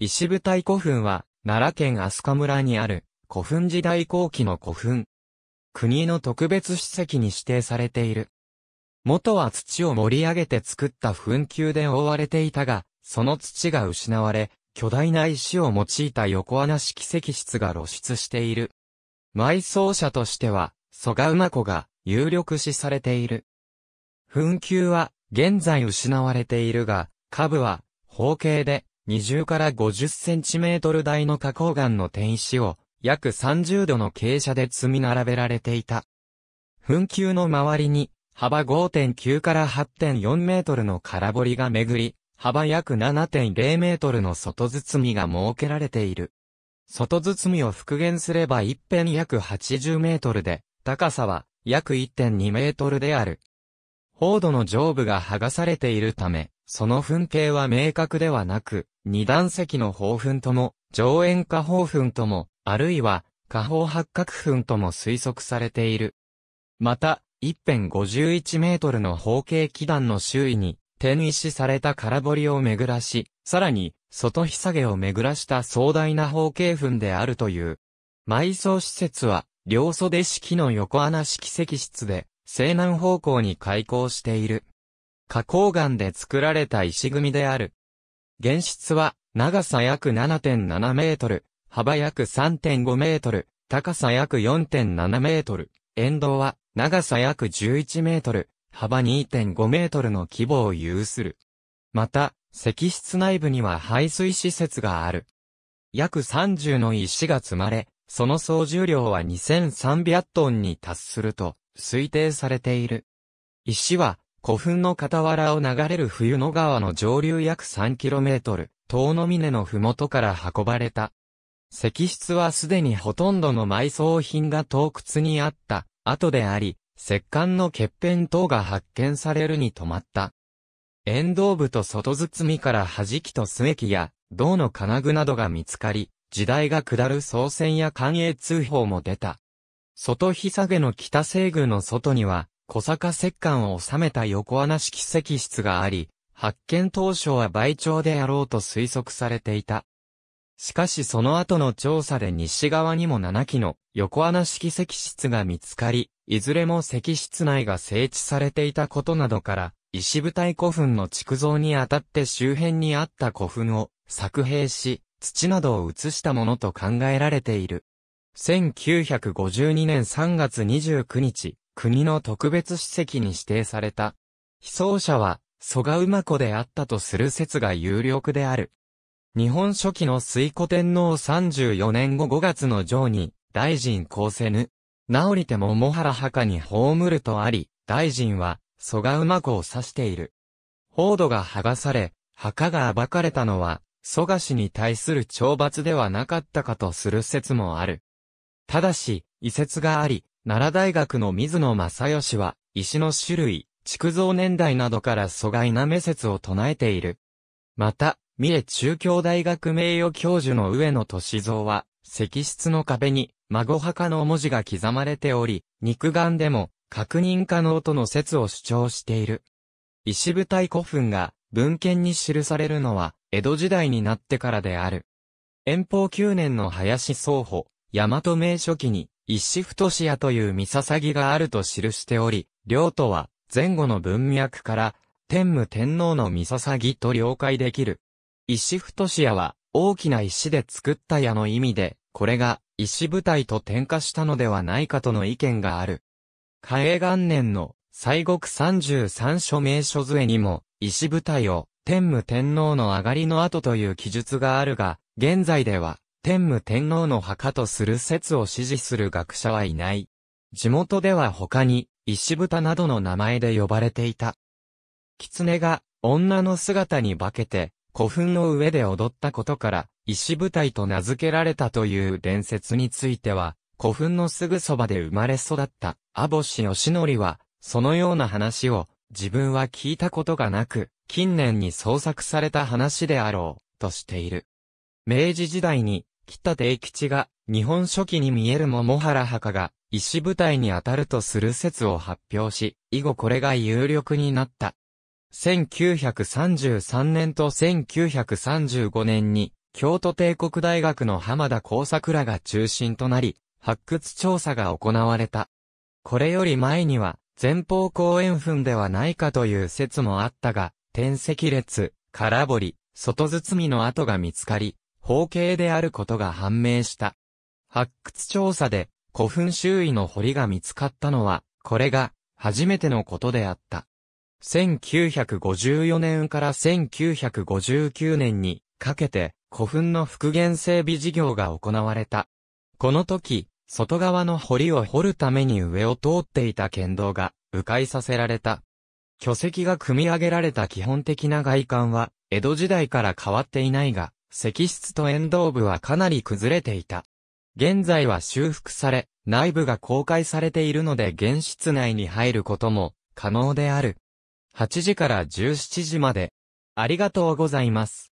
石舞台古墳は、奈良県飛鳥村にある、古墳時代後期の古墳。国の特別史跡に指定されている。元は土を盛り上げて作った墳丘で覆われていたが、その土が失われ、巨大な石を用いた横穴式石室が露出している。埋葬者としては、蘇我馬子が有力視されている。墳丘は現在失われているが、下部は方形で20から50センチメートル台の花崗岩の天石を約30度の傾斜で積み並べられていた。墳丘の周りに幅5.9から8.4メートルの空堀が巡り、幅約7.0メートルの外包みが設けられている。外包みを復元すれば一辺約80メートルで、高さは約1.2メートルである。フォの上部が剥がされているため、その噴景は明確ではなく、二段積の宝粉とも、上縁化宝粉とも、あるいは、下方八角粉とも推測されている。また、一辺51メートルの方形基壇の周囲に、天石された空堀を巡らし、さらに、外日下げを巡らした壮大な方形墳であるという。埋葬施設は、両袖式の横穴式石室で、西南方向に開口している。花崗岩で作られた石組みである。原質は、長さ約7.7メートル、幅約3.5メートル、高さ約4.7メートル、沿道は、長さ約11メートル、幅2.5メートルの規模を有する。また、石室内部には排水施設がある。約30の石が積まれ、その総重量は2300トンに達すると推定されている。石は古墳の傍らを流れる冬野川の上流約 3km、遠野峰の麓から運ばれた。石室はすでにほとんどの埋葬品が洞窟にあった後であり、石棺の欠片等が発見されるに止まった。沿道部と外包みから弾きと須きや銅の金具などが見つかり、時代が下る総船や官営通報も出た。外日下げの北西宮の外には、小坂石棺を収めた横穴式石室があり、発見当初は倍長であろうと推測されていた。しかしその後の調査で西側にも7基の横穴式石室が見つかり、いずれも石室内が整地されていたことなどから、石舞台古墳の築造にあたって周辺にあった古墳を作兵し、土などを移したものと考えられている。1952年3月29日、国の特別史跡に指定された。被葬者は、蘇我馬子であったとする説が有力である。日本初期の水古天皇34年後5月の上に、大臣公せぬ。治りてもは原墓に葬るとあり、大臣は、蘇我馬子を指している。報道が剥がされ、墓が暴かれたのは、蘇我氏に対する懲罰ではなかったかとする説もある。ただし、遺説があり、奈良大学の水野正義は、石の種類、築造年代などから疎外な目説を唱えている。また、三重中京大学名誉教授の上野敏蔵は、石室の壁に、孫墓の文字が刻まれており、肉眼でも確認可能との説を主張している。石舞台古墳が文献に記されるのは、江戸時代になってからである。遠方9年の林宗保、大和名書記に、石太市屋という三笹木があると記しており、領とは、前後の文脈から、天武天皇の三笹木と了解できる。石太市屋は、大きな石で作った矢の意味で、これが、石舞台と点火したのではないかとの意見がある。嘉永元年の、西国33署名書杖にも、石舞台を、天武天皇の上がりの後という記述があるが、現在では、天武天皇の墓とする説を支持する学者はいない。地元では他に、石豚などの名前で呼ばれていた。狐が女の姿に化けて古墳の上で踊ったことから石舞台と名付けられたという伝説については古墳のすぐそばで生まれ育った阿保氏義則はそのような話を自分は聞いたことがなく近年に創作された話であろうとしている。明治時代に、北定吉が、日本初期に見える桃原墓が、石舞台に当たるとする説を発表し、以後これが有力になった。1933年と1935年に、京都帝国大学の浜田耕作らが中心となり、発掘調査が行われた。これより前には、前方後円墳ではないかという説もあったが、天石列、空堀、外包みの跡が見つかり、方形であることが判明した。発掘調査で古墳周囲の堀が見つかったのは、これが初めてのことであった。1954年から1959年にかけて古墳の復元整備事業が行われた。この時、外側の堀を掘るために上を通っていた剣道が迂回させられた。巨石が組み上げられた基本的な外観は江戸時代から変わっていないが、石室と沿道部はかなり崩れていた。現在は修復され、内部が公開されているので現室内に入ることも可能である。8時から17時まで。ありがとうございます。